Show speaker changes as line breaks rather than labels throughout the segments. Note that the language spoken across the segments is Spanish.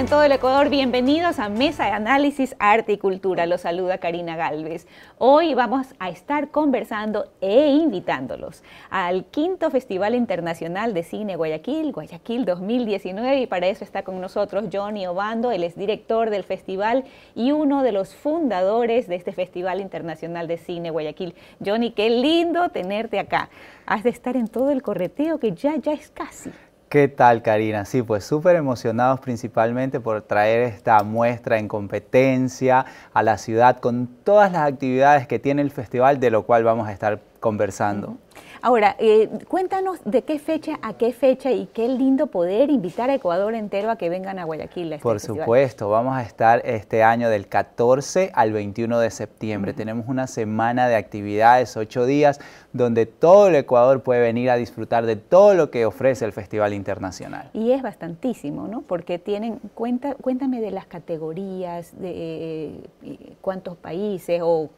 en todo el Ecuador, bienvenidos a Mesa de Análisis Arte y Cultura. Los saluda Karina Galvez. Hoy vamos a estar conversando e invitándolos al quinto Festival Internacional de Cine Guayaquil, Guayaquil 2019, y para eso está con nosotros Johnny Obando, él es director del festival y uno de los fundadores de este Festival Internacional de Cine Guayaquil. Johnny, qué lindo tenerte acá. Has de estar en todo el correteo que ya, ya es casi.
¿Qué tal, Karina? Sí, pues súper emocionados principalmente por traer esta muestra en competencia a la ciudad con todas las actividades que tiene el festival, de lo cual vamos a estar conversando.
Ahora, eh, cuéntanos de qué fecha a qué fecha y qué lindo poder invitar a Ecuador entero a que vengan a Guayaquil. A este Por supuesto,
vamos a estar este año del 14 al 21 de septiembre. Tenemos una semana de actividades, ocho días, donde todo el Ecuador puede venir a disfrutar de todo lo que ofrece el Festival Internacional.
Y es bastantísimo, ¿no? Porque tienen, cuenta, cuéntame de las categorías, de eh, cuántos países o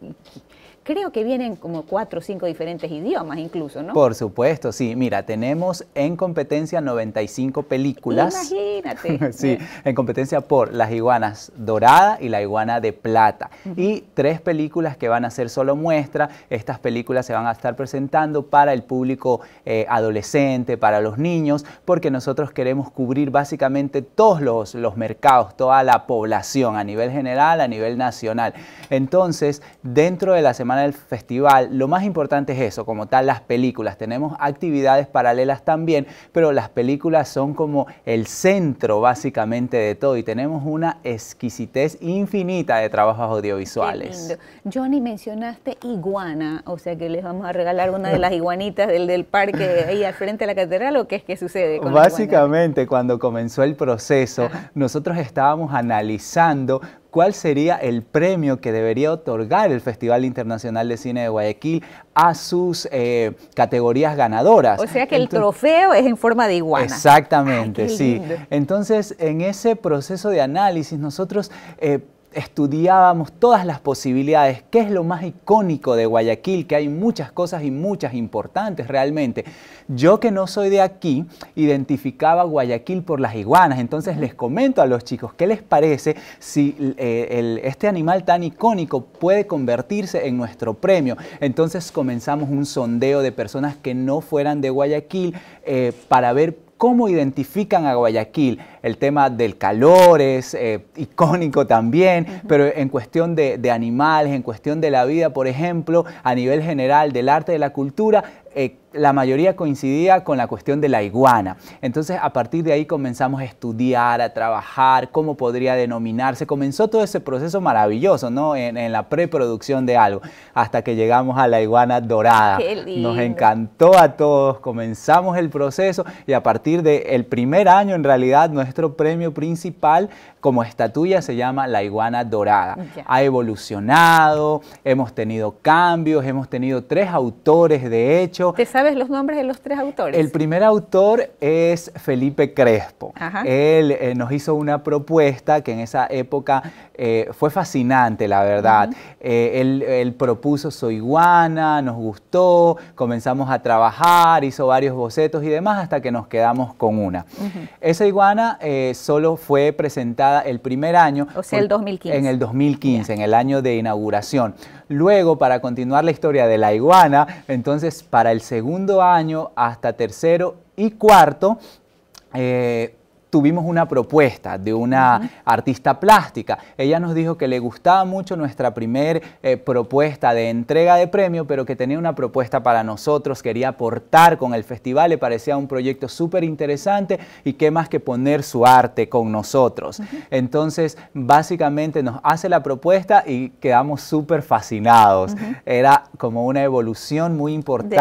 creo que vienen como cuatro o cinco diferentes idiomas incluso, ¿no? Por
supuesto, sí. Mira, tenemos en competencia 95 películas.
Imagínate. sí,
en competencia por las iguanas dorada y la iguana de plata. Y tres películas que van a ser solo muestra. Estas películas se van a estar presentando para el público eh, adolescente, para los niños, porque nosotros queremos cubrir básicamente todos los, los mercados, toda la población a nivel general, a nivel nacional. Entonces, dentro de la semana festival, lo más importante es eso, como tal las películas. Tenemos actividades paralelas también, pero las películas son como el centro básicamente de todo y tenemos una exquisitez infinita de trabajos audiovisuales.
Johnny, mencionaste iguana, o sea que les vamos a regalar una de las iguanitas del, del parque ahí al frente de la catedral o qué es que sucede? Con
básicamente, cuando comenzó el proceso, nosotros estábamos analizando cuál sería el premio que debería otorgar el Festival Internacional de Cine de Guayaquil a sus eh, categorías ganadoras. O sea que el
trofeo es en forma de iguana.
Exactamente, sí. Entonces, en ese proceso de análisis, nosotros... Eh, estudiábamos todas las posibilidades, qué es lo más icónico de Guayaquil, que hay muchas cosas y muchas importantes realmente. Yo que no soy de aquí, identificaba Guayaquil por las iguanas, entonces les comento a los chicos, ¿qué les parece si eh, este animal tan icónico puede convertirse en nuestro premio? Entonces comenzamos un sondeo de personas que no fueran de Guayaquil eh, para ver cómo identifican a Guayaquil. El tema del calor es eh, icónico también, pero en cuestión de, de, animales, en cuestión de la vida, por ejemplo, a nivel general del arte, de la cultura, eh, la mayoría coincidía con la cuestión de la iguana. Entonces, a partir de ahí comenzamos a estudiar, a trabajar, cómo podría denominarse. Comenzó todo ese proceso maravilloso, ¿no? En, la preproducción de algo, hasta que llegamos a la iguana dorada. Nos encantó a todos, comenzamos el proceso y a partir del primer año, en realidad, nuestro premio principal como estatua se llama la iguana dorada. Ha evolucionado, hemos tenido cambios, hemos tenido tres autores de hecho. ¿Te
sabes los nombres de los tres autores? El
primer autor es Felipe Crespo. Él eh, nos hizo una propuesta que en esa época eh, fue fascinante, la verdad. Eh, él, propuso su iguana, nos gustó, comenzamos a trabajar, hizo varios bocetos y demás hasta que nos quedamos con una. Esa iguana eh, solo fue presentada el primer año. O sea, el 2015. En el 2015, en el año de inauguración. Luego, para continuar la historia de la iguana, entonces para el segundo año hasta tercero y cuarto, tuvimos una propuesta de una artista plástica. Ella nos dijo que le gustaba mucho nuestra primer eh, propuesta de entrega de premio, pero que tenía una propuesta para nosotros, quería aportar con el festival, le parecía un proyecto súper interesante y qué más que poner su arte con nosotros. Entonces, básicamente nos hace la propuesta y quedamos súper fascinados. Era como una evolución muy importante.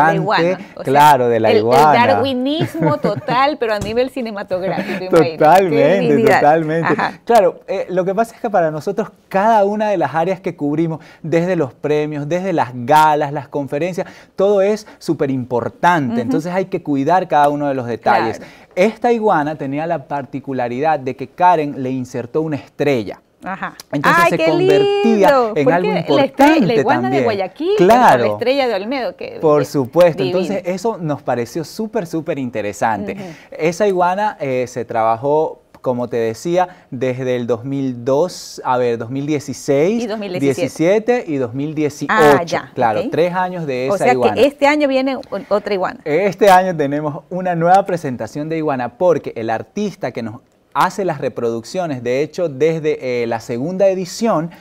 De la claro, de la igual. iguana.
darwinismo total, pero a nivel cinematográfico. Totalmente, totalmente.
Claro, eh, lo que pasa es que para nosotros cada una de las áreas que cubrimos, desde los premios, desde las galas, las conferencias, todo es súper importante. Entonces hay que cuidar cada uno de los detalles. Esta iguana tenía la particularidad de que Karen le insertó una estrella.
Ajá. Entonces se qué convertía en Porque algo importante la, iguana de Guayaquil, claro. la estrella de Olmedo. Que,
Por supuesto, entonces eso nos pareció súper, súper interesante. Esa iguana eh, se trabajó como te decía, desde el 2002, a ver, 2016, 2017 y 2018. Ah, ya, claro, tres años de esa iguana. O sea que
este año viene otra iguana.
Este año tenemos una nueva presentación de iguana porque el artista que nos hace las reproducciones. De hecho, desde eh, la segunda edición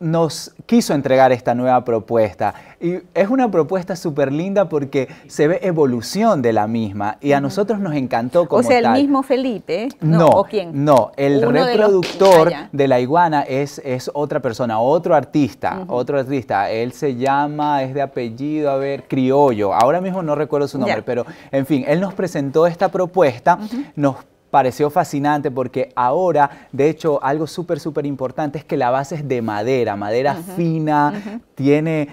nos quiso entregar esta nueva propuesta. Y es una propuesta súper linda porque se ve evolución de la misma y a nosotros nos encantó como O sea, el mismo
Felipe, ¿no? no o quién?
No, el reproductor ah, de, la iguana es, es otra persona, otro artista, otro artista. Él se llama, es de apellido, a ver, Criollo. Ahora mismo no recuerdo su nombre, pero en fin, él nos presentó esta propuesta, nos presentó, pareció fascinante porque ahora, de hecho, algo súper, súper importante es que la base es de madera, madera fina, tiene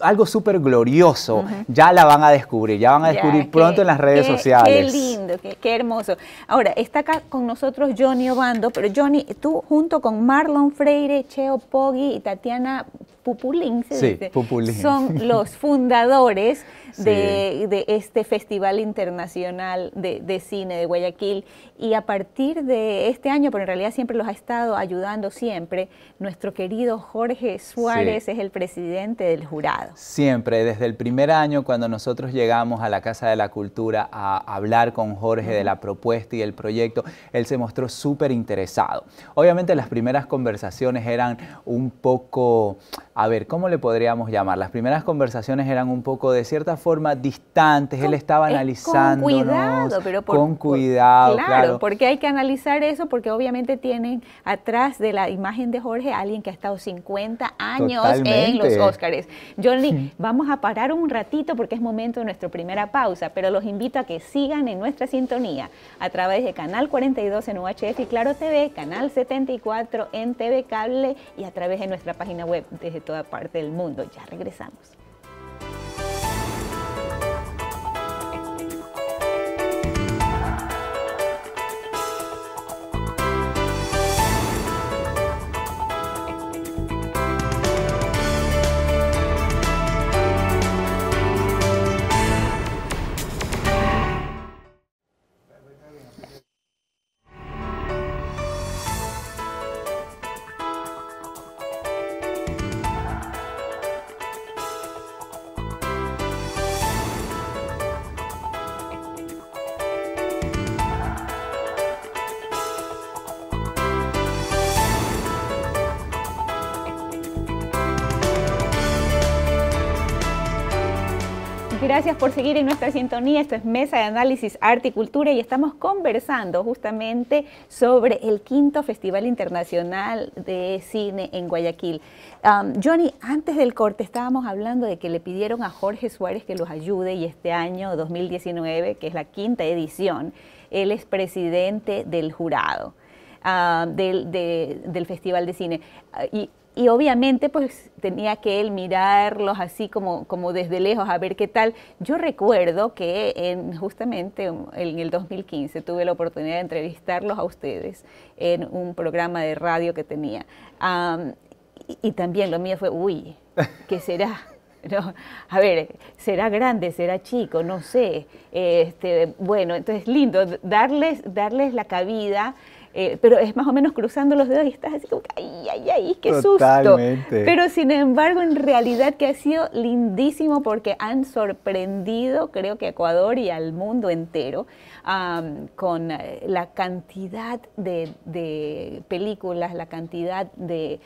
algo súper glorioso. Ya la van a descubrir, ya van a descubrir pronto en las redes sociales. Qué lindo,
qué, hermoso. Ahora, está acá con nosotros Johnny Obando, pero Johnny, tú junto con Marlon Freire, Cheo Poggi y Tatiana Pupulín, sí, Pupulín. son los fundadores de, este Festival Internacional de, Cine de Guayaquil. Y a partir de este año, pero en realidad siempre los ha estado ayudando siempre, nuestro querido Jorge Suárez es el presidente del jurado.
Siempre, desde el primer año, cuando nosotros llegamos a la Casa de la Cultura a hablar con Jorge de la propuesta y el proyecto, él se mostró súper interesado. Obviamente las primeras conversaciones eran un poco, a ver, ¿cómo le podríamos llamar? Las primeras conversaciones eran un poco de cierta formas distantes, él estaba analizando. Con cuidado, pero por, con cuidado. claro, porque
hay que analizar eso, porque obviamente tienen atrás de la imagen de Jorge alguien que ha estado 50 años en los Óscares. Johnny, vamos a parar un ratito porque es momento de nuestra primera pausa, pero los invito a que sigan en nuestra sintonía a través de Canal 42 en UHF y Claro TV, Canal 74 en TV Cable y a través de nuestra página web desde toda parte del mundo. Ya regresamos. gracias por seguir en nuestra sintonía. Esto es Mesa de Análisis Arte y Cultura y estamos conversando justamente sobre el quinto Festival Internacional de Cine en Guayaquil. Um, Johnny, antes del corte estábamos hablando de que le pidieron a Jorge Suárez que los ayude y este año 2019, que es la quinta edición, él es presidente del jurado. Ah, del, del, Festival de Cine. Ah, y, obviamente pues tenía que él mirarlos así como, como desde lejos a ver qué tal. Yo recuerdo que en, justamente en el 2015 tuve la oportunidad de entrevistarlos a ustedes en un programa de radio que tenía. y, también lo mío fue, uy, ¿qué será? a ver, será grande, será chico, no sé. Este, bueno, entonces lindo, darles, darles la cabida. Eh, pero es más o menos cruzando los dedos y estás así como, ay, ay, ay, qué Totalmente. susto. Pero sin embargo, en realidad que ha sido lindísimo porque han sorprendido, creo que a Ecuador y al mundo entero, con eh, la cantidad de, películas, la cantidad de,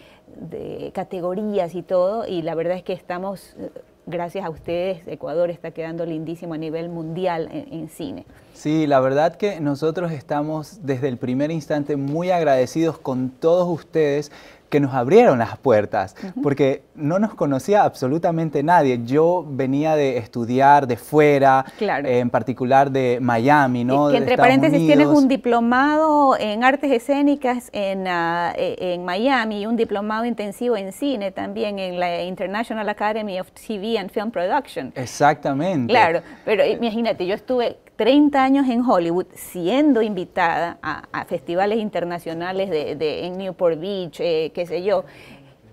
categorías y todo, y la verdad es que estamos eh, gracias a ustedes, Ecuador está quedando lindísimo a nivel mundial en cine.
Sí, la verdad que nosotros estamos desde el primer instante muy agradecidos con todos ustedes que nos abrieron las puertas, porque no nos conocía absolutamente nadie. Yo venía de estudiar de fuera, en particular de Miami, ¿no? Que entre paréntesis tienes un
diplomado en artes escénicas en, ah, e, en, Miami y un diplomado intensivo en cine también en la International Academy of TV and Film Production.
Exactamente. Claro,
pero imagínate, yo estuve 30 años en Hollywood, siendo invitada a, festivales internacionales de, en Newport Beach, eh, qué sé yo,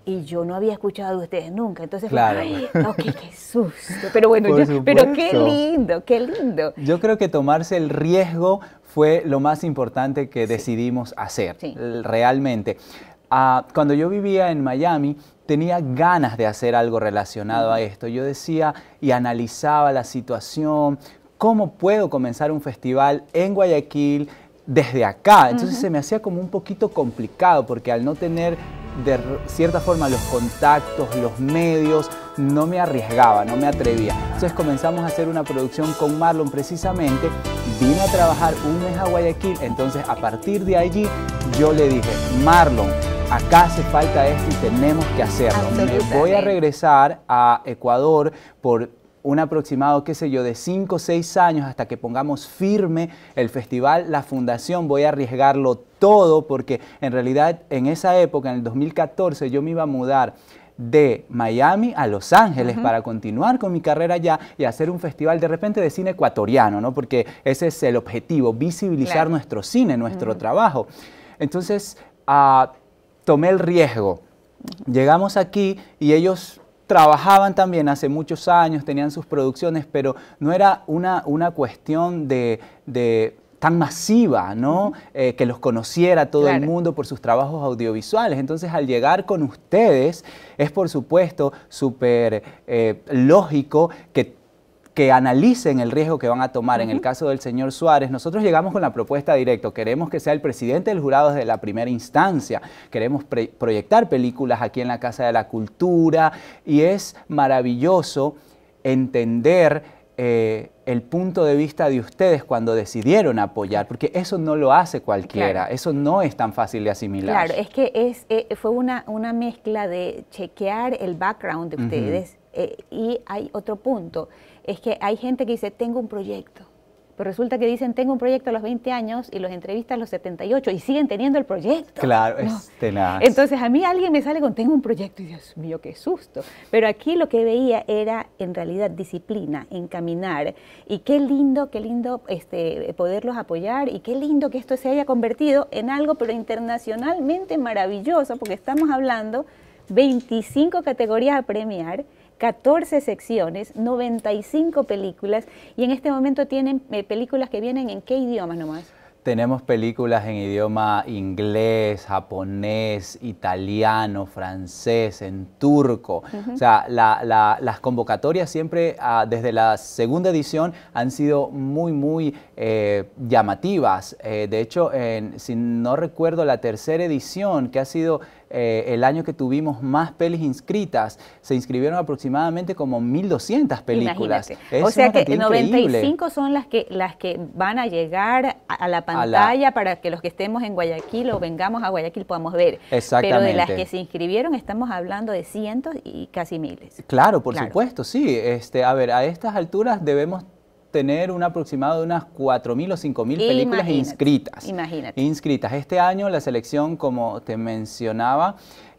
y yo no había escuchado de ustedes nunca. Entonces, claro. Ay, qué susto. Pero bueno, pero qué lindo, qué lindo.
Yo creo que tomarse el riesgo fue lo más importante que decidimos hacer, realmente. Ah, cuando yo vivía en Miami, tenía ganas de hacer algo relacionado a esto. Yo decía y analizaba la situación, ¿cómo puedo comenzar un festival en Guayaquil desde acá? Entonces se me hacía como un poquito complicado porque al no tener de cierta forma los contactos, los medios, no me arriesgaba, no me atrevía. Entonces comenzamos a hacer una producción con Marlon precisamente, vine a trabajar un mes a Guayaquil, entonces a partir de allí yo le dije, Marlon, acá hace falta esto y tenemos que hacerlo. voy a regresar a Ecuador por un aproximado, qué sé yo, de 5 o 6 años hasta que pongamos firme el festival, la fundación, voy a arriesgarlo todo porque en realidad en esa época, en el 2014, yo me iba a mudar de Miami a Los Ángeles para continuar con mi carrera allá y hacer un festival de repente de cine ecuatoriano, ¿no? Porque ese es el objetivo, visibilizar nuestro cine, nuestro trabajo. Entonces, ah, tomé el riesgo. Llegamos aquí y ellos trabajaban también hace muchos años, tenían sus producciones, pero no era una, una cuestión de, tan masiva, ¿no? Eh, que los conociera todo el mundo por sus trabajos audiovisuales. Entonces, al llegar con ustedes, es por supuesto súper eh, lógico que que analicen el riesgo que van a tomar. En el caso del señor Suárez, nosotros llegamos con la propuesta directa. Queremos que sea el presidente del jurado desde la primera instancia. Queremos proyectar películas aquí en la Casa de la Cultura y es maravilloso entender eh, el punto de vista de ustedes cuando decidieron apoyar, porque eso no lo hace cualquiera, eso no es tan fácil de asimilar. Claro,
es que es, eh, fue una, mezcla de chequear el background de ustedes eh, y hay otro punto es que hay gente que dice, tengo un proyecto, pero resulta que dicen, tengo un proyecto a los 20 años y los entrevistas a los 78 y siguen teniendo el proyecto. Claro, es tenaz. Entonces a mí alguien me sale con, tengo un proyecto y Dios mío, qué susto. Pero aquí lo que veía era en realidad disciplina, encaminar. Y qué lindo, qué lindo este, poderlos apoyar y qué lindo que esto se haya convertido en algo, pero internacionalmente maravilloso, porque estamos hablando 25 categorías a premiar 14 secciones, 95 películas y en este momento tienen eh, películas que vienen en qué idiomas nomás.
Tenemos películas en idioma inglés, japonés, italiano, francés, en turco. O sea, las convocatorias siempre, ah, desde la segunda edición, han sido muy, muy eh, llamativas. Eh, de hecho, si no recuerdo, la tercera edición, que ha sido eh, el año que tuvimos más pelis inscritas. Se inscribieron aproximadamente como 1.200 películas. o sea que 95
son las que, las que van a llegar a, la pantalla para que los que estemos en Guayaquil o vengamos a Guayaquil podamos ver. Pero de las que se inscribieron estamos hablando de cientos y casi miles.
Claro, por supuesto, sí. Este, a ver, a estas alturas debemos tener un aproximado de unas 4.000 o 5.000 películas inscritas. Imagínate. Inscritas. Este año la selección, como te mencionaba,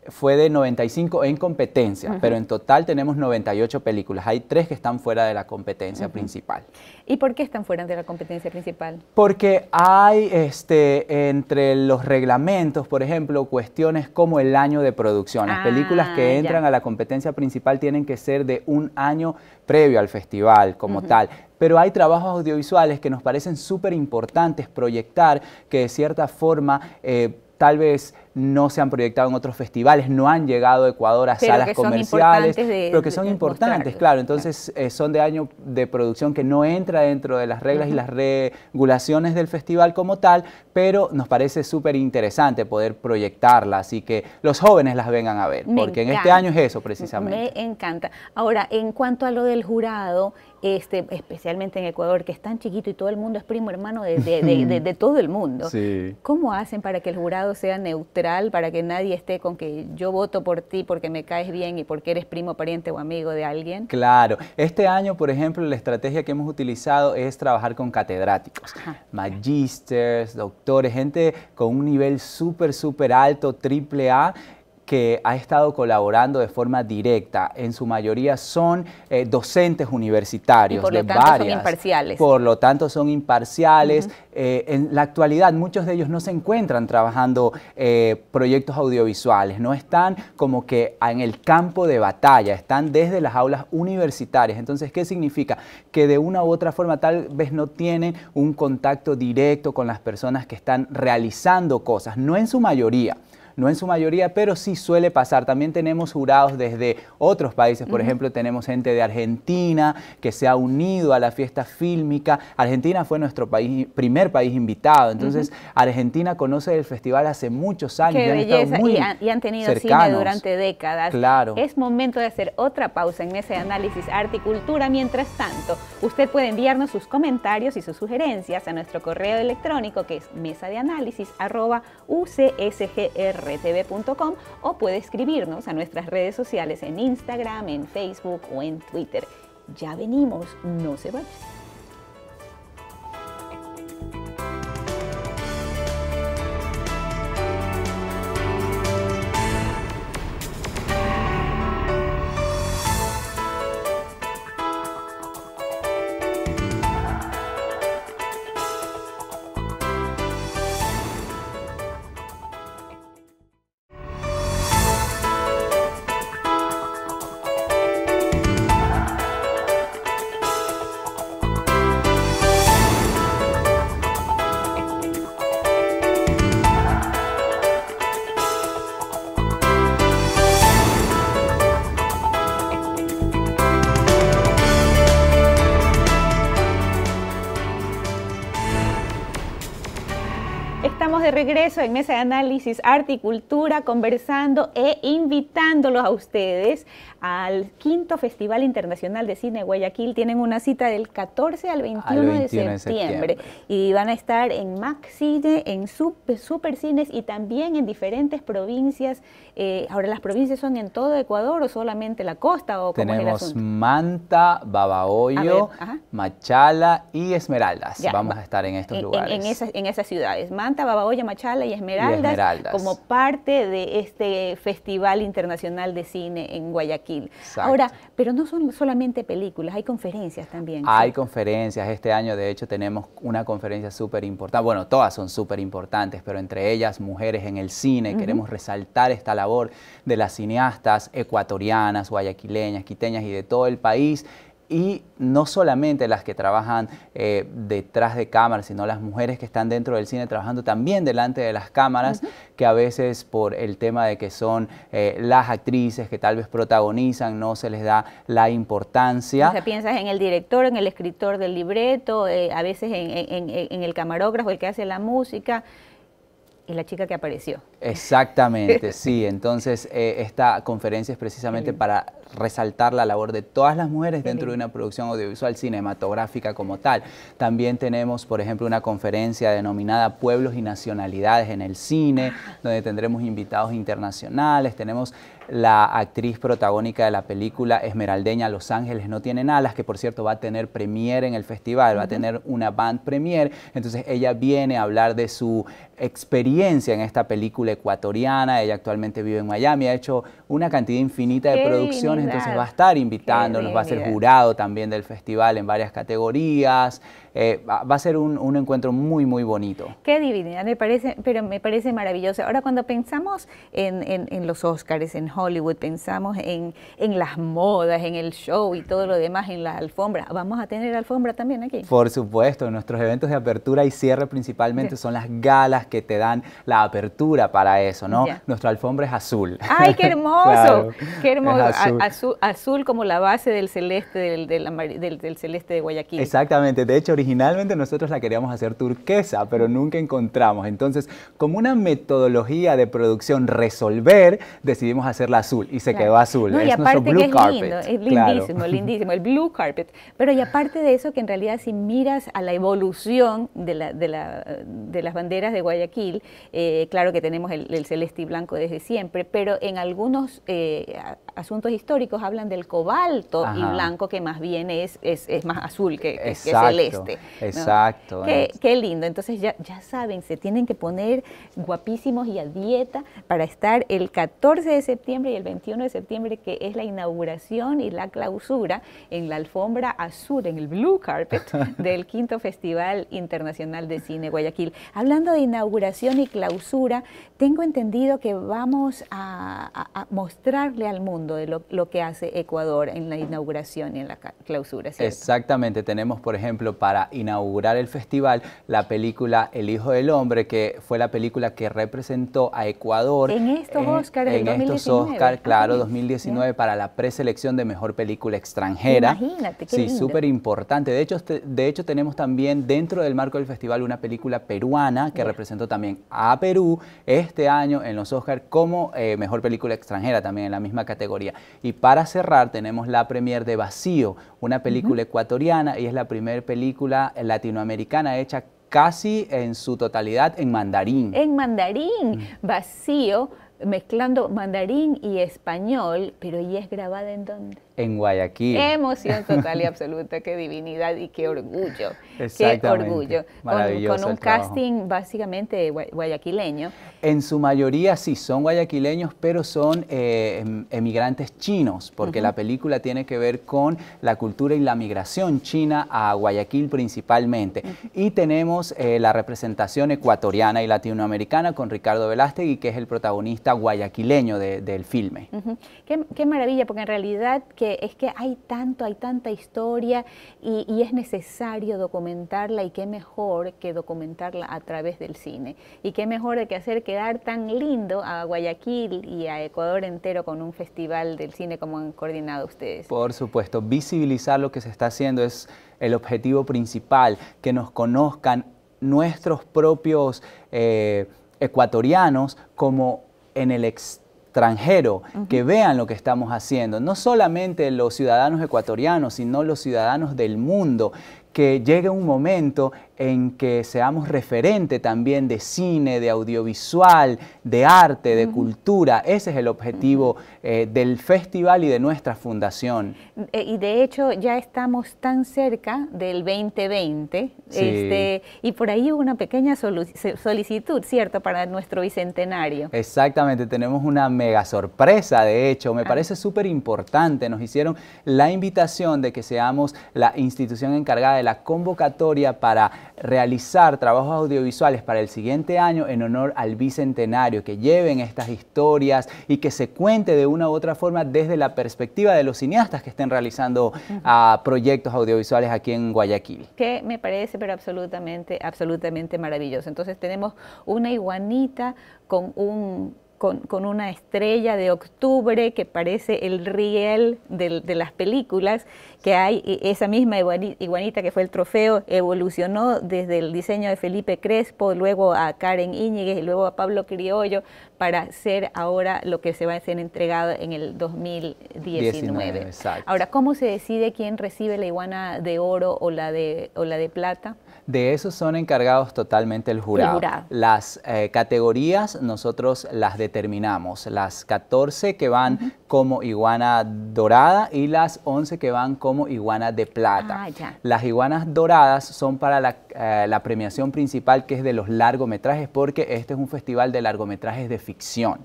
fue de 95 en competencia, pero en total tenemos 98 películas. Hay tres que están fuera de la competencia principal.
¿Y por qué están fuera de la competencia principal?
Porque hay este, entre los reglamentos, por ejemplo, cuestiones como el año de producción. Las ah, películas que entran a la competencia principal tienen que ser de un año previo al festival como tal pero hay trabajos audiovisuales que nos parecen súper importantes proyectar, que de cierta forma eh, tal vez no se han proyectado en otros festivales, no han llegado a Ecuador a salas comerciales, pero que son importantes, claro. Entonces eh, son de año de producción que no entra dentro de las reglas y las regulaciones del festival como tal, pero nos parece súper interesante poder proyectarla, así que los jóvenes las vengan a
ver, porque en este año es eso precisamente. Me encanta. Ahora, en cuanto a lo del jurado, este, especialmente en Ecuador, que es tan chiquito y todo el mundo es primo hermano de, todo el mundo, ¿cómo hacen para que el jurado sea neutral? para que nadie esté con que yo voto por ti porque me caes bien y porque eres primo, pariente o amigo de alguien?
Claro. Este año, por ejemplo, la estrategia que hemos utilizado es trabajar con catedráticos, magisters, doctores, gente con un nivel súper, súper alto, triple A que ha estado colaborando de forma directa. En su mayoría son eh, docentes universitarios por lo tanto Son imparciales. Por lo tanto son imparciales. Eh, en la actualidad muchos de ellos no se encuentran trabajando eh, proyectos audiovisuales, no están como que en el campo de batalla, están desde las aulas universitarias. Entonces, ¿qué significa? Que de una u otra forma tal vez no tienen un contacto directo con las personas que están realizando cosas, no en su mayoría no en su mayoría, pero sí suele pasar. También tenemos jurados desde otros países, por ejemplo, tenemos gente de Argentina que se ha unido a la fiesta fílmica. Argentina fue nuestro país, primer país invitado, entonces Argentina conoce el festival hace muchos años. Qué y belleza, han muy y, tenido cine durante
décadas. Claro. Es momento de hacer otra pausa en ese análisis arte y cultura. Mientras tanto, usted puede enviarnos sus comentarios y sus sugerencias a nuestro correo electrónico que es mesa de análisis o puede escribirnos a nuestras redes sociales en Instagram, en Facebook o en Twitter. Ya venimos, no se vayan. regreso en Mesa de Análisis, Arte y Cultura, conversando e invitándolos a ustedes al quinto Festival Internacional de Cine Guayaquil. Tienen una cita del 14 al 21, de, septiembre, y van a estar en Cine en Super, Supercines y también en diferentes provincias. Eh, ahora, ¿las provincias son en todo Ecuador o solamente la costa? O Tenemos
Manta, Babahoyo, Machala y Esmeraldas. Vamos a estar en estos lugares. En, esas,
en esas ciudades. Manta, Babahoyo, Machala Chala y Esmeraldas, como parte de este Festival Internacional de Cine en Guayaquil. Ahora, pero no son solamente películas, hay conferencias también. Hay
conferencias, este año de hecho tenemos una conferencia súper importante, bueno, todas son súper importantes, pero entre ellas Mujeres en el Cine, queremos resaltar esta labor de las cineastas ecuatorianas, guayaquileñas, quiteñas y de todo el país y no solamente las que trabajan eh, detrás de cámaras, sino las mujeres que están dentro del cine trabajando también delante de las cámaras, que a veces por el tema de que son eh, las actrices que tal vez protagonizan, no se les da la importancia. O sea,
piensas en el director, en el escritor del libreto, eh, a veces en, el camarógrafo, el que hace la música y la chica que apareció.
Exactamente, sí. Entonces, esta conferencia es precisamente para resaltar la labor de todas las mujeres dentro de una producción audiovisual cinematográfica como tal. También tenemos, por ejemplo, una conferencia denominada Pueblos y Nacionalidades en el Cine, donde tendremos invitados internacionales, tenemos la actriz protagónica de la película Esmeraldeña Los Ángeles no tienen alas, que por cierto va a tener premier en el festival, va a tener una band premier, entonces ella viene a hablar de su experiencia en esta película ecuatoriana, ella actualmente vive en Miami, ha hecho una cantidad infinita de producciones entonces va a estar invitándonos, va a ser jurado también del festival en varias categorías, eh, va a ser un, encuentro muy, muy bonito.
Qué divinidad, me parece, pero me parece maravilloso. Ahora, cuando pensamos en, los Oscars, en Hollywood, pensamos en, las modas, en el show y todo lo demás, en la alfombra, ¿vamos a tener alfombra también aquí? Por
supuesto, nuestros eventos de apertura y cierre principalmente son las galas que te dan la apertura para eso, ¿no? Nuestra alfombra es azul. ¡Ay, qué hermoso! ¡Qué hermoso!
Azul. como la base del celeste, del celeste de Guayaquil.
Exactamente, de hecho, originalmente nosotros la queríamos hacer turquesa, pero nunca encontramos. Entonces, como una metodología de producción resolver, decidimos hacerla azul y se quedó azul. es nuestro blue que es carpet. lindo, es lindísimo, lindísimo,
el blue carpet. Pero y aparte de eso, que en realidad si miras a la evolución de, las banderas de Guayaquil, eh, claro que tenemos el, celeste y blanco desde siempre, pero en algunos... Eh, asuntos históricos hablan del cobalto y blanco, que más bien es, es, más azul que, que, celeste. Exacto. Qué, lindo. Entonces ya, ya saben, se tienen que poner guapísimos y a dieta para estar el 14 de septiembre y el 21 de septiembre, que es la inauguración y la clausura en la alfombra azul, en el blue carpet del quinto Festival Internacional de Cine Guayaquil. Hablando de inauguración y clausura, tengo entendido que vamos a mostrarle al mundo de lo, que hace Ecuador en la inauguración y en la clausura.
Exactamente, tenemos por ejemplo para inaugurar el festival la película El Hijo del Hombre, que fue la película que representó a Ecuador en estos Oscars, en, estos Oscar, claro, 2019 ah, para la preselección de mejor película extranjera.
Imagínate, qué Sí, súper
importante. De hecho, este, de hecho tenemos también dentro del marco del festival una película peruana que representó también a Perú este año en los Oscars como eh, mejor película extranjera también en la misma categoría y para cerrar tenemos la premier de Vacío, una película ecuatoriana y es la primera película latinoamericana hecha casi en su totalidad en mandarín.
En mandarín, mm. Vacío, mezclando mandarín y español, pero ¿y es grabada en dónde?
en Guayaquil. Emoción total y
absoluta, qué divinidad y qué orgullo. Qué orgullo. con, un casting básicamente guayaquileño.
En su mayoría sí, son guayaquileños, pero son eh, em, emigrantes chinos, porque la película tiene que ver con la cultura y la migración china a Guayaquil principalmente. Y tenemos eh, la representación ecuatoriana y latinoamericana con Ricardo Velástegui, que es el protagonista guayaquileño del filme.
qué, maravilla, porque en realidad es que hay tanto, hay tanta historia y, es necesario documentarla y qué mejor que documentarla a través del cine. Y qué mejor que hacer quedar tan lindo a Guayaquil y a Ecuador entero con un festival del cine como han coordinado ustedes.
Por supuesto, visibilizar lo que se está haciendo es el objetivo principal, que nos conozcan nuestros propios eh, ecuatorianos como en el exterior extranjero, que vean lo que estamos haciendo, no solamente los ciudadanos ecuatorianos, sino los ciudadanos del mundo, que llegue un momento en que seamos referente también de cine, de audiovisual, de arte, de cultura. Ese es el objetivo eh, del festival y de nuestra fundación.
E, y de hecho ya estamos tan cerca del 2020 este, y por ahí una pequeña solicitud, ¿cierto?, para nuestro bicentenario.
Exactamente, tenemos una mega sorpresa, de hecho, me ah. parece súper importante. Nos hicieron la invitación de que seamos la institución encargada de la convocatoria para realizar trabajos audiovisuales para el siguiente año en honor al Bicentenario, que lleven estas historias y que se cuente de una u otra forma desde la perspectiva de los cineastas que estén realizando ah, proyectos audiovisuales aquí en Guayaquil.
Que me parece, pero absolutamente, absolutamente maravilloso. Entonces tenemos una iguanita con un con, una estrella de octubre que parece el riel de, las películas que hay. Esa misma iguanita que fue el trofeo evolucionó desde el diseño de Felipe Crespo, luego a Karen Íñiguez y luego a Pablo Criollo para ser ahora lo que se va a ser entregado en el 2019. Ahora, ¿cómo se decide quién recibe la iguana de oro o la de, o la de plata?
De eso son encargados totalmente el jurado. Las eh, categorías nosotros las determinamos, las 14 que van como iguana dorada y las 11 que van como iguana de plata. Ah, las iguanas doradas son para eh, la, premiación principal que es de los largometrajes porque este es un festival de largometrajes de ficción.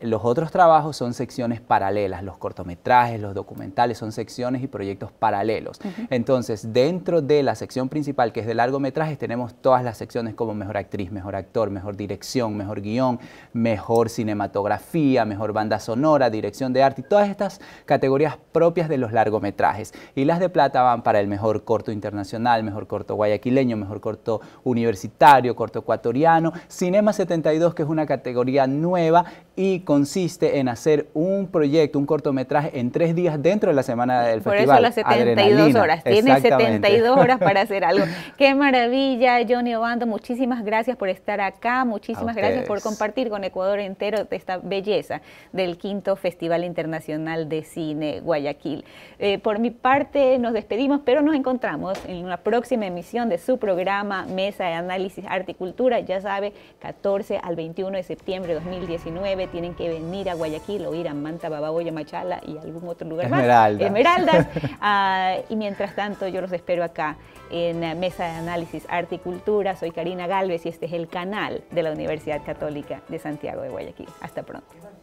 Los otros trabajos son secciones paralelas, los cortometrajes, los documentales, son secciones y proyectos paralelos. Entonces, dentro de la sección principal, que es de largometrajes, tenemos todas las secciones como mejor actriz, mejor actor, mejor dirección, mejor guión, mejor cinematografía, mejor banda sonora, dirección de arte y todas estas categorías propias de los largometrajes. Y las de plata van para el mejor corto internacional, mejor corto guayaquileño, mejor corto universitario, corto ecuatoriano, Cinema 72, que es una categoría nueva y consiste en hacer un proyecto, un cortometraje en tres días dentro de la semana del festival. Por eso las 72 horas. tiene 72 horas para hacer algo.
Qué maravilla, Johnny Obando. Muchísimas gracias por estar acá. Muchísimas gracias por compartir con Ecuador entero esta belleza del quinto Festival Internacional de Cine Guayaquil. Eh, por mi parte, nos despedimos, pero nos encontramos en una próxima emisión de su programa Mesa de Análisis Arte y Cultura. Ya sabe, 14 al 21 de septiembre de 2019 tienen que venir a Guayaquil o ir a Manta, Bababoya, Machala y algún otro lugar más. Esmeraldas. Ah, y mientras tanto, yo los espero acá en eh, Mesa de Análisis Arte y Cultura. Soy Karina Galvez y este es el canal de la Universidad Católica de Santiago de Guayaquil. Hasta pronto.